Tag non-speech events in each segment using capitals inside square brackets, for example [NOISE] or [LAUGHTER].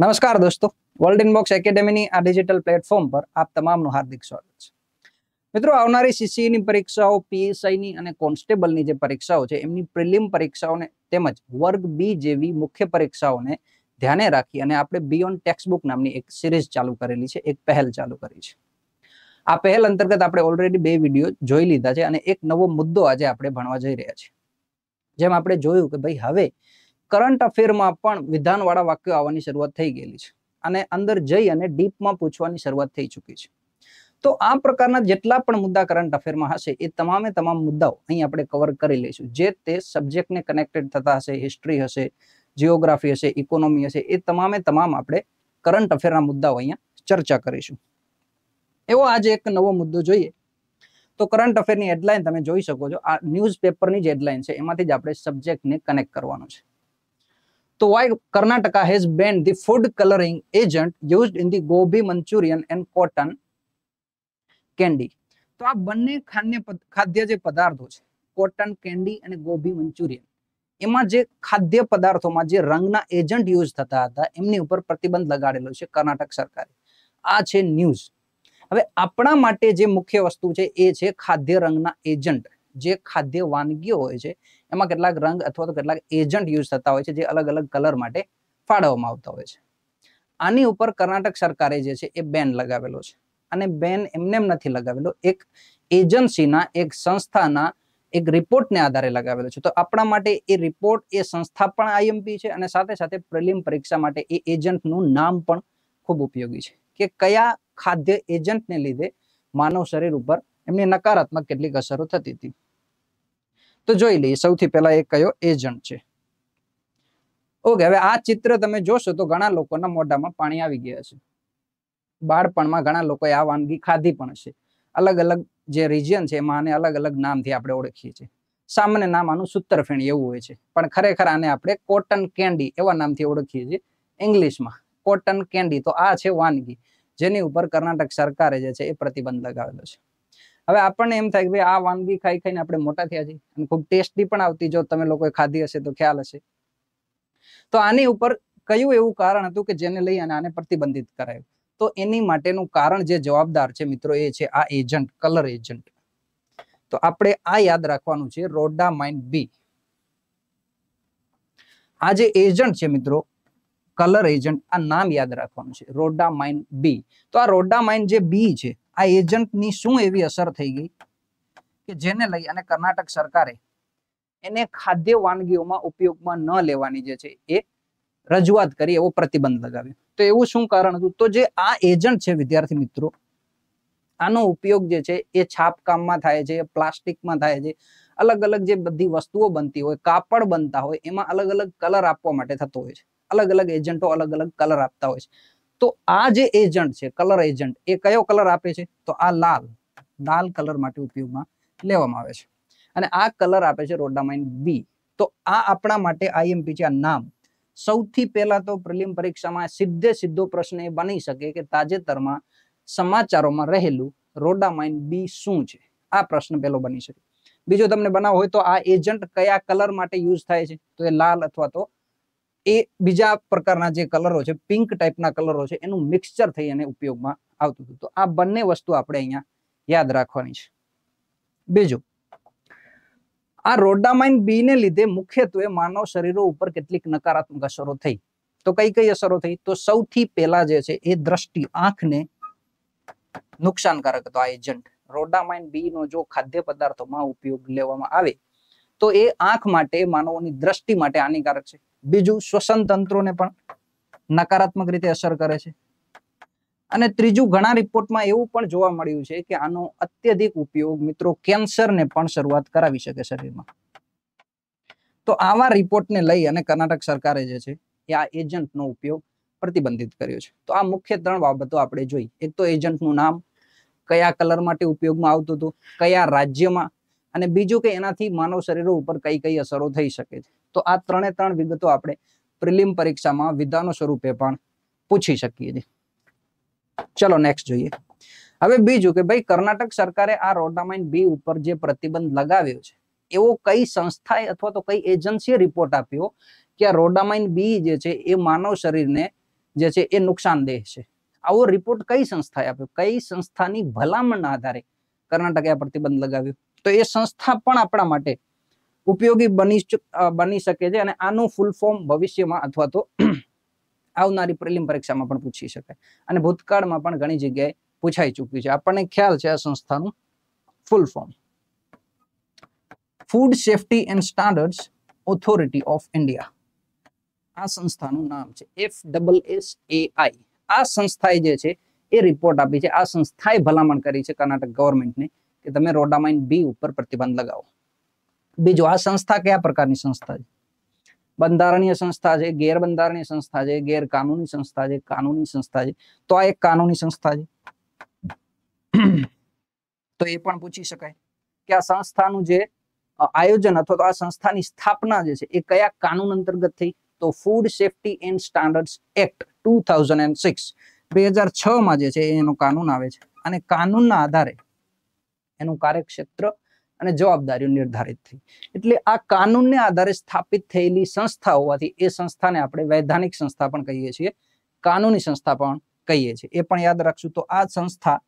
નમસ્કાર દોસ્તો world inbox એકેડેમીની આ ડિજિટલ પ્લેટફોર્મ પર આપ તમામનું હાર્દિક સ્વાગત છે મિત્રો આવનારી સીસીઈની પરીક્ષાઓ પીએસઆઈની અને કોન્સ્ટેબલની જે પરીક્ષાઓ છે એમની પ્રિલિમ પરીક્ષાઓને તેમજ વર્ગ બી જેવી મુખ્ય પરીક્ષાઓને ધ્યાને રાખી અને આપણે બિયોન્ડ ટેક્સ્ટબુક નામની એક સિરીઝ ચાલુ કરેલી છે એક પહેલ ચાલુ કરી છે આ પહેલ અંતર્ગત આપણે ઓલરેડી બે વિડીયો જોઈ લીધા છે અને એક નવો મુદ્દો આજે આપણે ભણવા જઈ રહ્યા છે જેમ આપણે જોયું કે ભાઈ હવે કરંટ અફેરમાં પણ વિધાનવાળા વાક્યો આવવાની શરૂઆત થઈ ગયેલી છે અને અંદર જઈ અને ડીપમાં પૂછવાની શરૂઆત થઈ ચૂકી છે તો આ પ્રકારના જેટલા પણ મુદ્દા કરંટ અફેરમાં હશે એ તમામે તમામ મુદ્દાઓ અહીં આપણે કવર કરી લઈશું જે તે સબ્જેક્ટને કનેક્ટેડ થતા હશે હિસ્ટ્રી હશે જિયોગ્રાફી હશે ઇકોનોમી હશે એ તમામે તમામ આપણે કરંટ અફેરના મુદ્દાઓ અહીંયા ચર્ચા કરીશું એવો આજે એક નવો મુદ્દો જોઈએ તો કરંટ અફેરની હેડલાઇન તમે જોઈ શકો છો આ ન્યૂઝ પેપરની જે હેડલાઇન છે એમાંથી જ આપણે સબ્જેક્ટને કનેક્ટ કરવાનો છે So why Karnataka has banned the food coloring agent used in the gobi manchurian and cotton candy. તો આ બંને ખાન્ય ખાદ્ય જે પદાર્થો છે કોટન કેન્ડી અને ગોભી મંચુરિયન એમાં જે ખાદ્ય પદાર્થોમાં જે રંગના એજન્ટ યુઝ થતા હતા એમની ઉપર પ્રતિબંધ લગાડેલો છે કર્ણાટક સરકારે આ છે ન્યૂઝ હવે આપણા માટે જે મુખ્ય વસ્તુ છે એ છે ખાદ્ય રંગના એજન્ટ જે ખાદ્ય વાનગીઓ હોય છે એમાં કેટલાક રંગ અથવા તો કેટલાક એજન્ટ યુઝ થતા હોય છે જે અલગ અલગ કલર માટે ફાળવવામાં આવતા હોય છે આની ઉપર કર્ણાટક સરકારે જે છે એ બેન લગાવેલો છે અને બેન એમને નથી લગાવેલો એક એજન્સીના એક સંસ્થાના એક રિપોર્ટને આધારે લગાવેલો છે તો આપણા માટે એ રિપોર્ટ એ સંસ્થા પણ આઈએમપી છે અને સાથે સાથે પ્રિલિમ પરીક્ષા માટે એ એજન્ટનું નામ પણ ખૂબ ઉપયોગી છે કે કયા ખાદ્ય એજન્ટને લીધે માનવ શરીર ઉપર એમની નકારાત્મક કેટલીક અસરો થતી હતી તો જોઈ લઈએ સૌથી પહેલા એ કયો એજન્ટ છે ઓકે હવે આ ચિત્ર તમે જોશો તો ઘણા લોકોના મોઢામાં પાણી આવી ગયા છે બાળપણમાં ઘણા લોકોએ આ વાનગી ખાધી પણ છે અલગ અલગ જે રિજિયન છે એમાં આને અલગ અલગ નામથી આપણે ઓળખીએ છીએ સામાન્ય નામ આનું સૂત્રફેણી એવું હોય છે પણ ખરેખર આને આપણે કોટન કેન્ડી એવા નામથી ઓળખીએ છીએ ઇંગ્લિશમાં કોટન કેન્ડી તો આ છે વાનગી જેની ઉપર કર્ણાટક સરકારે જે છે એ પ્રતિબંધ લગાવેલો છે હવે આપણને એમ થાય કે ભાઈ આ વાનગી ખાઈ ખાઈને આપણે મોટા થયા છીએ અને ખૂબ ટેસ્ટી પણ આવતી જો તમે લોકોએ ખાધી હશે તો ખ્યાલ હશે તો આની ઉપર કયું એવું કારણ હતું કે જેને લઈ અને આને પ્રતિબંધિત કરાયું તો એની માટેનું કારણ જે જવાબદાર છે મિત્રો એ છે આ એજન્ટ કલર એજન્ટ તો આપણે આ યાદ રાખવાનું છે રોડા માઇન્ડ બી આ જે એજન્ટ છે મિત્રો કલર એજન્ટ આ નામ યાદ રાખવાનું છે રોડા માઇન બી તો આ રોડા માઇન જે બી છે આ એજન્ટની શું એવી અસર થઈ ગઈ કે જેને લઈ અને કર્ણાટક સરકારે એને ખાદ્ય વાનગીઓમાં ઉપયોગમાં ન લેવાની જે છે એ રજૂઆત કરી એવો પ્રતિબંધ લગાવ્યો તો એવું શું કારણ હતું તો જે આ એજન્ટ છે વિદ્યાર્થી મિત્રો આનો ઉપયોગ જે છે એ છાપકામમાં થાય છે પ્લાસ્ટિકમાં થાય છે અલગ અલગ જે બધી વસ્તુઓ બનતી હોય કાપડ બનતા હોય એમાં અલગ અલગ કલર આપવા માટે થતો હોય છે અલગ અલગ એજન્ટો અલગ અલગ કલર આપતા હોય છે તો આ જે એજન્ટ છે કલર એજન્ટ એ કયો કલર આપે છે તો આ લાલ લાલ કલર માટે ઉપયોગમાં લેવામાં આવે છે અને આ કલર આપે છે રોડામાઇન બી તો આ આપણા માટે આઈએમપી છે આ નામ સૌથી પહેલા તો પ્રિલિમ પરીક્ષામાં સીધે સીધો પ્રશ્ન એ બની શકે કે તાજેતરમાં સમાચારોમાં રહેલું રોડામાઇન બી શું છે આ પ્રશ્ન પહેલો બની શકે બીજો તમને બનાવ હોય તો આ એજન્ટ કયા કલર માટે યુઝ થાય છે તો એ લાલ અથવા તો એ બીજા પ્રકારના જે કલરો છે પિંક ટાઈપના કલરો છે એનું મિક્સચર થઈ ઉપયોગમાં આવતું હતું તો આ બંને વસ્તુ આપણે અહીંયા યાદ રાખવાની છે બીજું આ રોડામાઇન બી ને લીધે મુખ્યત્વે માનવ શરીરો ઉપર કેટલીક નકારાત્મક અસરો થઈ તો કઈ કઈ અસરો થઈ તો સૌથી પહેલા જે છે એ દ્રષ્ટિ આંખને નુકસાનકારક હતો આ એજન્ટ રોડામાઇન બી નો જો ખાદ્ય પદાર્થોમાં ઉપયોગ લેવામાં આવે તો એ આંખ માટે માનવોની દ્રષ્ટિ માટે હાનિકારક છે બીજું શ્વસન તંત્રોને પણ નકારાત્મક રીતે અસર કરે છે અને ત્રીજું ઘણા રિપોર્ટમાં એવું પણ જોવા મળ્યું છે કે આનો અત્યધિક ઉપયોગ મિત્રો કેન્સરને પણ શરૂઆત કરાવી શકે શરીરમાં તો આવા રિપોર્ટને લઈ અને કર્ણાટક સરકારે જે છે એ આ એજન્ટનો ઉપયોગ પ્રતિબંધિત કર્યો છે તો આ મુખ્ય ત્રણ બાબતો આપણે જોઈ એક તો એજન્ટનું નામ કયા કલર માટે ઉપયોગમાં આવતું હતું કયા રાજ્યમાં અને બીજું કે એનાથી માનવ શરીરો ઉપર કઈ કઈ અસરો થઈ શકે છે તો આ ત્રણે ત્રણ વિગતો આપણે પ્રિલિમ પરીક્ષામાં વિધાનો સ્વરૂપે પણ પૂછી શકીએ છીએ ચલો નેક્સ્ટ જોઈએ હવે બીજું કે ભાઈ કર્ણાટક સરકારે આ રોટામાઇન બી ઉપર જે પ્રતિબંધ લગાવ્યો છે એવો કઈ સંસ્થાએ અથવા તો કઈ એજન્સીએ રિપોર્ટ આપ્યો કે આ રોડામાઇન બી જે છે એ માનવ શરીરને જે છે એ નુકસાનદેહ છે આવો રિપોર્ટ કઈ સંસ્થાએ આપ્યો કઈ સંસ્થાની ભલામણના આધારે કર્ણાટકે આ પ્રતિબંધ લગાવ્યો તો એ સંસ્થા પણ આપણા માટે ઉપયોગી બની બની શકે છે અને આનું ફૂલ ફોર્મ ભવિષ્યમાં અથવા તો [CLEARS THROAT] આવનારી પ્રિલિમ પરીક્ષામાં પણ પૂછી શકાય અને ભૂતકાળમાં પણ ઘણી જગ્યાએ પૂછાઈ ચૂક્યું છે આપણને ખ્યાલ છે આ સંસ્થાનું full form food safety and standard authority of India આ સંસ્થાનું નામ છે F double S A I આ સંસ્થાએ જે છે એ રિપોર્ટ આપી છે આ સંસ્થાએ ભલામણ કરી છે કર્ણાટક ગવર્મેન્ટને કે તમે રોડામાઇન બી ઉપર પ્રતિબંધ લગાવો બીજું આ સંસ્થા કયા પ્રકારની સંસ્થા છે બંધારણીય સંસ્થા છે ગેરબંધારણીય સંસ્થા છે ગેરકાનૂની સંસ્થા છે કાનૂની સંસ્થા છે તો આ એક કાનૂની સંસ્થા છે [CLEARS THROAT] તો એ પણ પૂછી શકાય કે આ સંસ્થાનું જે આયોજન અથવા તો આ સંસ્થાની સ્થાપના જે છે એ કયા કાનૂન અંતર્ગત થઈ તો food safety and standards act two thousand and six બે હજાર છમાં જે છે એનો કાનૂન આવે છે અને કાનૂનના આધારે એનું કાર્યક્ષેત્ર અને જવાબદારીઓ નિર્ધારિત થઈ એટલે આ કાનૂનને આધારે સ્થાપિત થયેલી સંસ્થા હોવાથી એ સંસ્થાને આપણે વૈધાનિક સંસ્થા પણ કહીએ છીએ કાનૂની સંસ્થા પણ કહીએ છીએ એ પણ યાદ રાખશું તો આ સંસ્થા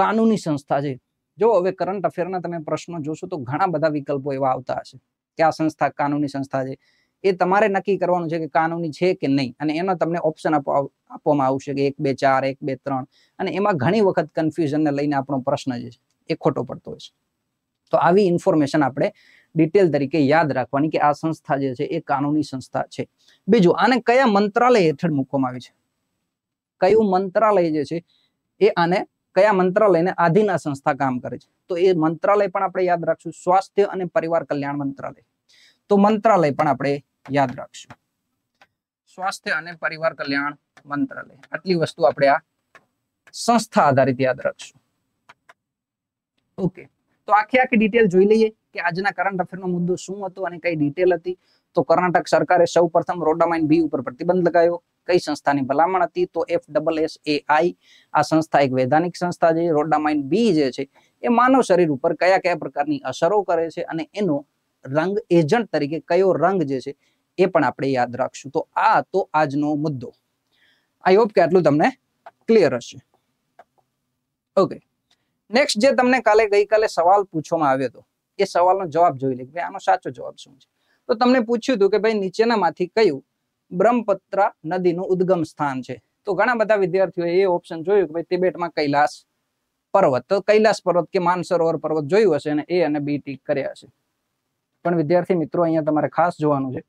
કાનૂની સંસ્થા છે જો હવે કરંટ અફેરના તમે પ્રશ્નો જોશો તો ઘણા બધા વિકલ્પો એવા આવતા હશે કે આ સંસ્થા કાનૂની સંસ્થા છે એ તમારે નક્કી કરવાનું છે કે કાનૂની છે કે નહીં અને એનો તમને ઓપ્શન આપવામાં આવશે કે એક બે ચાર એક બે ત્રણ અને એમાં ઘણી વખત કન્ફ્યુઝનને લઈને આપણો પ્રશ્ન જે છે એ ખોટો પડતો હોય છે તો આવી ઇન્ફોર્મેશન આપણે ડિટેલ તરીકે યાદ રાખવાની કે આ સંસ્થા જે છે એ કાનૂની સંસ્થા છે બીજું આને કયા મંત્રાલય હેઠળ મૂકવામાં આવી છે કયું મંત્રાલય જે છે એ આને કયા મંત્રાલયને આધીન આ સંસ્થા કામ કરે છે તો એ મંત્રાલય પણ આપણે યાદ રાખશું સ્વાસ્થ્ય અને પરિવાર કલ્યાણ મંત્રાલય તો મંત્રાલય પણ આપણે યાદ રાખશું સ્વાસ્થ્ય અને પરિવાર કલ્યાણ મંત્રાલય આટલી વસ્તુ આપણે આ સંસ્થા આધારિત યાદ રાખશું ઓકે તો આખી આખી ડિટેલ જોઈ લઈએ કે આજના કરંટ અફેરનો મુદ્દો શું હતો અને કઈ ડિટેલ હતી તો કર્ણાટક સરકારે સૌ પ્રથમ રોડામાઇન બી ઉપર પ્રતિબંધ લગાવ્યો કઈ સંસ્થાની ભલામણ હતી તો F double S A I આ સંસ્થા એક વૈધાનિક સંસ્થા છે રોડામાઇન બી જે છે એ માનવ શરીર ઉપર કયા કયા પ્રકારની અસરો કરે છે અને એનો રંગ એજન્ટ તરીકે કયો રંગ જે છે એ પણ આપણે યાદ રાખશું તો આ તો આજનો મુદ્દો આઈ હોપ કે આટલું તમને ક્લિયર હશે ઓકે નેક્સ્ટ જે તમને કાલે ગઈકાલે સવાલ પૂછવામાં આવ્યો હતો એ સવાલનો જવાબ જોઈ લે કે આનો સાચો જવાબ શું છે તો તમને પૂછ્યું હતું કે ભાઈ નીચેનામાંથી કયું બ્રહ્મપત્રા નદીનું ઉદ્ગમ સ્થાન છે તો ઘણા બધા વિદ્યાર્થીઓએ એ ઓપ્શન જોયું કે ભાઈ તિબેટમાં કૈલાસ પર્વત તો કૈલાસ પર્વત કે માનસરોવર પર્વત જોયું હશે અને એ અને બી ટીક કર્યા હશે પણ વિદ્યાર્થી મિત્રો અહીંયા તમારે ખાસ જોવાનું છે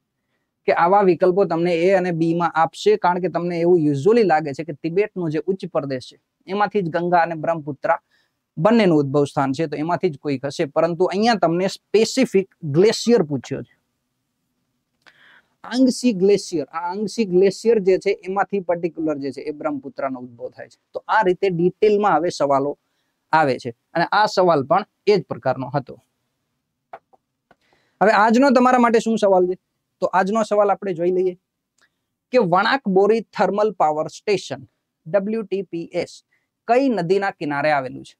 કે આવા વિકલ્પો તમને એ અને બી માં આપશે કારણ કે તમને એવું યુઝ્યુઅલી લાગે છે કે તિબેટનો જે ઉચ્ચ પ્રદેશ છે એમાંથી જ ગંગા અને બ્રહ્મપુત્રા બંનેનું ઉદ્ભવ સ્થાન છે તો એમાંથી જ કોઈક હશે પરંતુ અહીંયા તમને સ્પેસિફિક ગ્લેશિયર પૂછ્યો છે આંગસી ગ્લેશિયર આ આંગસી ગ્લેશિયર જે છે એમાંથી પર્ટિક્યુલર જે છે એ બ્રહ્મપુત્રનો ઉદ્ભવ થાય છે તો આ રીતે ડિટેલમાં હવે સવાલો આવે છે અને આ સવાલ પણ એ જ પ્રકારનો હતો હવે આજનો તમારા માટે શું સવાલ છે તો આજનો સવાલ આપણે જોઈ લઈએ કે વણાક બોરી થર્મલ પાવર સ્ટેશન ડબલ્યુટીપીએસ કઈ નદીના કિનારે આવેલું છે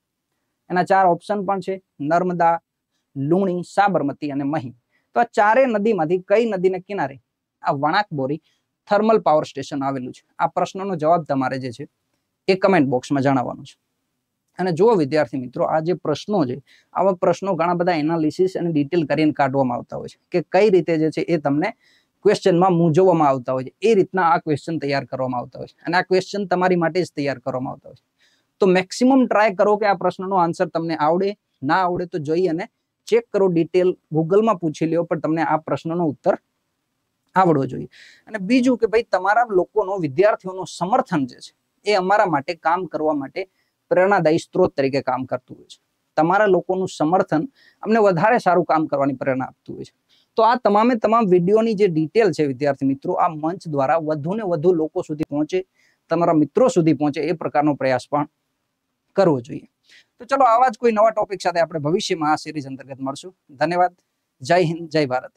એના ચાર ઓપ્શન પણ છે નર્મદા લુણી સાબરમતી અને મહી તો આ ચારેય નદીમાંથી કઈ નદીને કિનારે આ વણાક બોરી થર્મલ પાવર સ્ટેશન આવેલું છે આ પ્રશ્નનો જવાબ તમારે જે છે એ કમેન્ટ બોક્સમાં જણાવવાનો છે અને જુઓ વિદ્યાર્થી મિત્રો આ જે પ્રશ્નો છે આવા પ્રશ્નો ઘણા બધા એનાલિસિસ અને ડિટેલ કરીને કાઢવામાં આવતા હોય છે કે કઈ રીતે જે છે એ તમને ક્વેશ્ચનમાં મૂંઝવવામાં આવતા હોય છે એ રીતના આ ક્વેશ્ચન તૈયાર કરવામાં આવતા હોય છે અને આ ક્વેશ્ચન તમારી માટે જ તૈયાર કરવામાં આવતા હોય છે તો મેક્સિમમ ટ્રાય કરો કે આ પ્રશ્નનો આન્સર તમને આવડે ના આવડે તો જોઈ અને ચેક કરો ડિટેલ ગૂગલમાં પૂછી લ્યો પણ તમને આ પ્રશ્નનો ઉત્તર આવડવો જોઈએ અને બીજું કે ભાઈ તમારા લોકોનો વિદ્યાર્થીઓનો સમર્થન જે છે એ અમારા માટે કામ કરવા માટે પ્રેરણાદાયી સ્ત્રોત તરીકે કામ કરતું હોય છે તમારા લોકોનું સમર્થન અમને વધારે સારું કામ કરવાની પ્રેરણા આપતું હોય છે તો આ તમામે તમામ વિડીયોની જે ડિટેલ છે વિદ્યાર્થી મિત્રો આ મંચ દ્વારા વધુ ને વધુ લોકો સુધી પહોંચે તમારા મિત્રો સુધી પહોંચે એ પ્રકારનો પ્રયાસ પણ કરવો જોઈએ તો ચલો આવા જ કોઈ નવા ટોપિક સાથે આપણે ભવિષ્યમાં આ સિરીઝ અંતર્ગત મળશું ધન્યવાદ જય હિન્દ જય ભારત